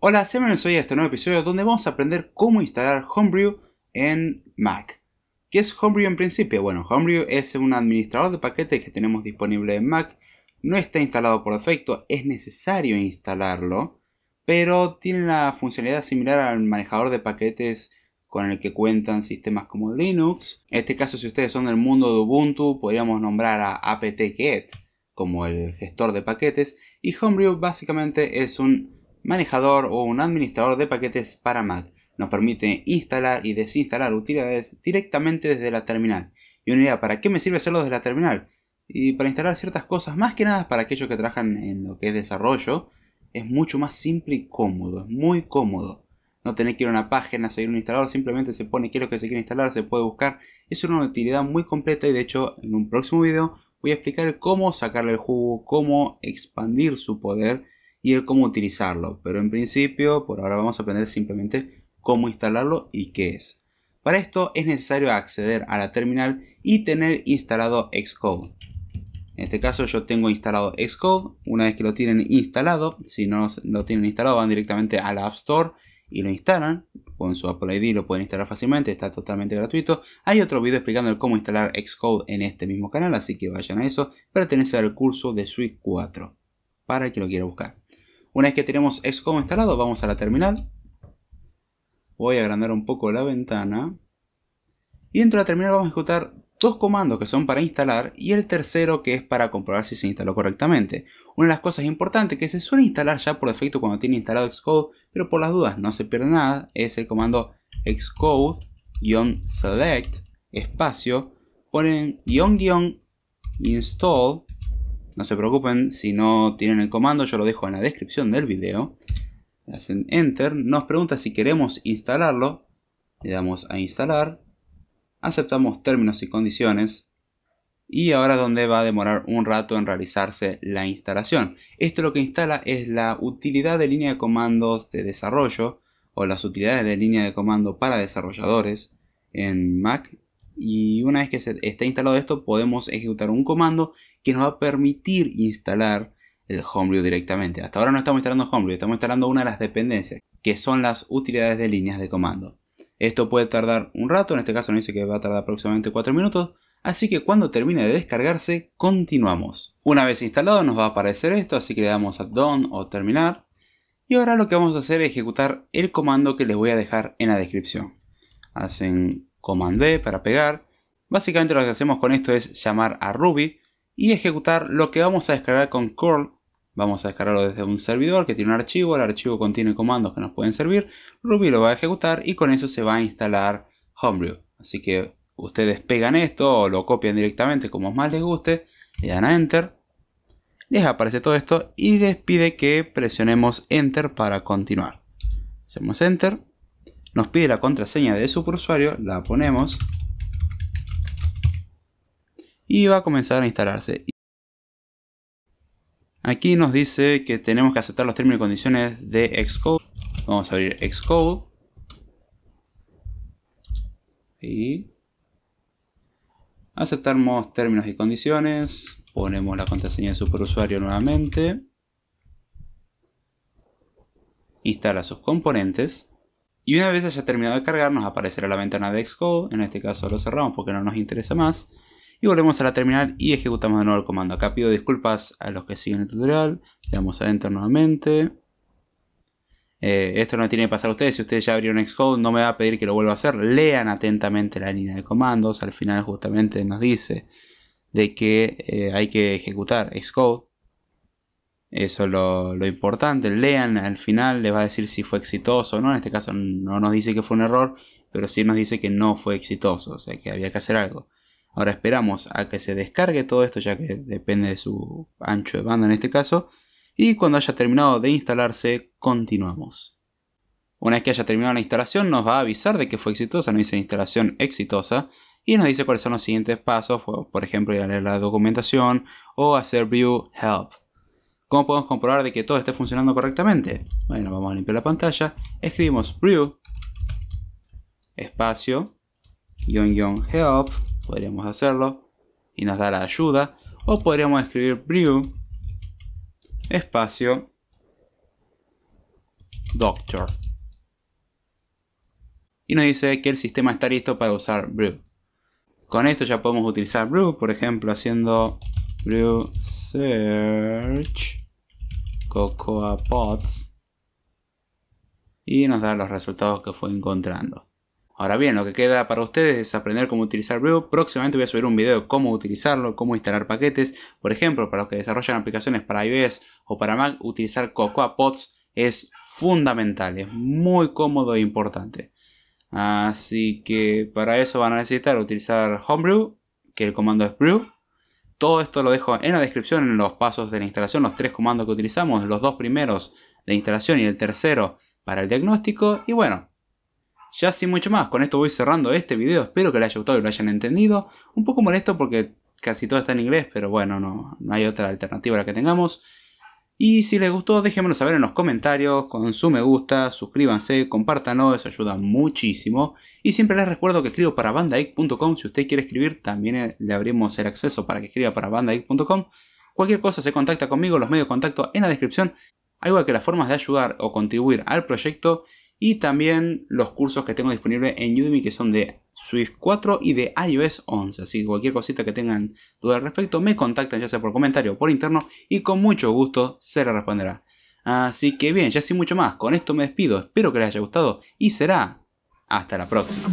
Hola, sean bienvenidos hoy a este nuevo episodio donde vamos a aprender cómo instalar Homebrew en Mac. ¿Qué es Homebrew en principio? Bueno, Homebrew es un administrador de paquetes que tenemos disponible en Mac. No está instalado por defecto, es necesario instalarlo, pero tiene la funcionalidad similar al manejador de paquetes con el que cuentan sistemas como Linux. En este caso, si ustedes son del mundo de Ubuntu, podríamos nombrar a apt-get como el gestor de paquetes. Y Homebrew básicamente es un manejador o un administrador de paquetes para Mac. Nos permite instalar y desinstalar utilidades directamente desde la terminal. Y una idea, ¿para qué me sirve hacerlo desde la terminal? Y para instalar ciertas cosas, más que nada para aquellos que trabajan en lo que es desarrollo, es mucho más simple y cómodo, es muy cómodo. No tener que ir a una página, seguir un instalador, simplemente se pone qué es lo que se quiere instalar, se puede buscar. Es una utilidad muy completa y de hecho en un próximo video voy a explicar cómo sacarle el jugo, cómo expandir su poder y el cómo utilizarlo. Pero en principio, por ahora vamos a aprender simplemente cómo instalarlo y qué es. Para esto es necesario acceder a la terminal y tener instalado Xcode. En este caso yo tengo instalado Xcode. Una vez que lo tienen instalado, si no lo tienen instalado van directamente a la App Store y lo instalan. Con su Apple ID lo pueden instalar fácilmente, está totalmente gratuito. Hay otro vídeo explicando cómo instalar Xcode en este mismo canal, así que vayan a eso. Pertenece al curso de Swift 4, para el que lo quiera buscar. Una vez que tenemos Xcode instalado, vamos a la terminal. Voy a agrandar un poco la ventana. Y dentro de la terminal vamos a ejecutar dos comandos que son para instalar y el tercero que es para comprobar si se instaló correctamente. Una de las cosas importantes que se suele instalar ya por defecto cuando tiene instalado Xcode, pero por las dudas no se pierde nada, es el comando xcode-select espacio, ponen guión guión install no se preocupen si no tienen el comando, yo lo dejo en la descripción del video. hacen Enter, nos pregunta si queremos instalarlo. Le damos a instalar. Aceptamos términos y condiciones. Y ahora donde va a demorar un rato en realizarse la instalación. Esto lo que instala es la utilidad de línea de comandos de desarrollo o las utilidades de línea de comando para desarrolladores en Mac y una vez que se está instalado esto podemos ejecutar un comando que nos va a permitir instalar el Homebrew directamente. Hasta ahora no estamos instalando Homebrew, estamos instalando una de las dependencias, que son las utilidades de líneas de comando. Esto puede tardar un rato, en este caso nos dice que va a tardar aproximadamente 4 minutos, así que cuando termine de descargarse, continuamos. Una vez instalado nos va a aparecer esto, así que le damos a Done o Terminar. Y ahora lo que vamos a hacer es ejecutar el comando que les voy a dejar en la descripción. Hacen Command b para pegar. Básicamente lo que hacemos con esto es llamar a Ruby y ejecutar lo que vamos a descargar con curl. Vamos a descargarlo desde un servidor que tiene un archivo, el archivo contiene comandos que nos pueden servir. Ruby lo va a ejecutar y con eso se va a instalar Homebrew. Así que ustedes pegan esto o lo copian directamente como más les guste, le dan a Enter, les aparece todo esto y les pide que presionemos Enter para continuar. Hacemos Enter nos pide la contraseña de superusuario, la ponemos y va a comenzar a instalarse. Aquí nos dice que tenemos que aceptar los términos y condiciones de Xcode. Vamos a abrir Xcode. Y aceptamos términos y condiciones. Ponemos la contraseña de superusuario nuevamente. Instala sus componentes. Y una vez haya terminado de cargar nos aparecerá la ventana de Xcode, en este caso lo cerramos porque no nos interesa más. Y volvemos a la terminal y ejecutamos de nuevo el comando. Acá pido disculpas a los que siguen el tutorial. Le damos adentro nuevamente. Eh, esto no tiene que pasar a ustedes. Si ustedes ya abrieron Xcode no me va a pedir que lo vuelva a hacer. Lean atentamente la línea de comandos. Al final justamente nos dice de que eh, hay que ejecutar Xcode eso es lo, importante. Lean al final, les va a decir si fue exitoso o no. En este caso no nos dice que fue un error, pero sí nos dice que no fue exitoso, o sea que había que hacer algo. Ahora esperamos a que se descargue todo esto, ya que depende de su ancho de banda en este caso. Y cuando haya terminado de instalarse, continuamos. Una vez que haya terminado la instalación, nos va a avisar de que fue exitosa, nos dice instalación exitosa, y nos dice cuáles son los siguientes pasos, por ejemplo, ir a leer la documentación o hacer View Help. ¿Cómo podemos comprobar de que todo esté funcionando correctamente? Bueno, vamos a limpiar la pantalla. Escribimos brew espacio help. Podríamos hacerlo y nos da la ayuda. O podríamos escribir brew espacio doctor. Y nos dice que el sistema está listo para usar brew. Con esto ya podemos utilizar brew, por ejemplo, haciendo brew Search Cocoa y nos da los resultados que fue encontrando. Ahora bien, lo que queda para ustedes es aprender cómo utilizar Brew. Próximamente voy a subir un video de cómo utilizarlo, cómo instalar paquetes. Por ejemplo, para los que desarrollan aplicaciones para iOS o para Mac, utilizar Cocoa Pods es fundamental, es muy cómodo e importante. Así que para eso van a necesitar utilizar Homebrew, que el comando es Brew, todo esto lo dejo en la descripción, en los pasos de la instalación, los tres comandos que utilizamos, los dos primeros de instalación y el tercero para el diagnóstico. Y bueno, ya sin mucho más, con esto voy cerrando este video, espero que les haya gustado y lo hayan entendido. Un poco molesto porque casi todo está en inglés, pero bueno, no, hay otra alternativa la que tengamos. Y si les gustó, déjenmelo saber en los comentarios, con su me gusta, suscríbanse, compártanlo, eso ayuda muchísimo. Y siempre les recuerdo que escribo para bandaic.com, si usted quiere escribir, también eh, le abrimos el acceso para que escriba para bandaic.com. Cualquier cosa se contacta conmigo, los medios de contacto en la descripción, Algo igual que las formas de ayudar o contribuir al proyecto y también los cursos que tengo disponibles en Udemy que son de Swift 4 y de iOS 11. Así que cualquier cosita que tengan duda al respecto, me contactan ya sea por comentario o por interno y con mucho gusto se les responderá. Así que bien, ya sin mucho más, con esto me despido, espero que les haya gustado y será hasta la próxima.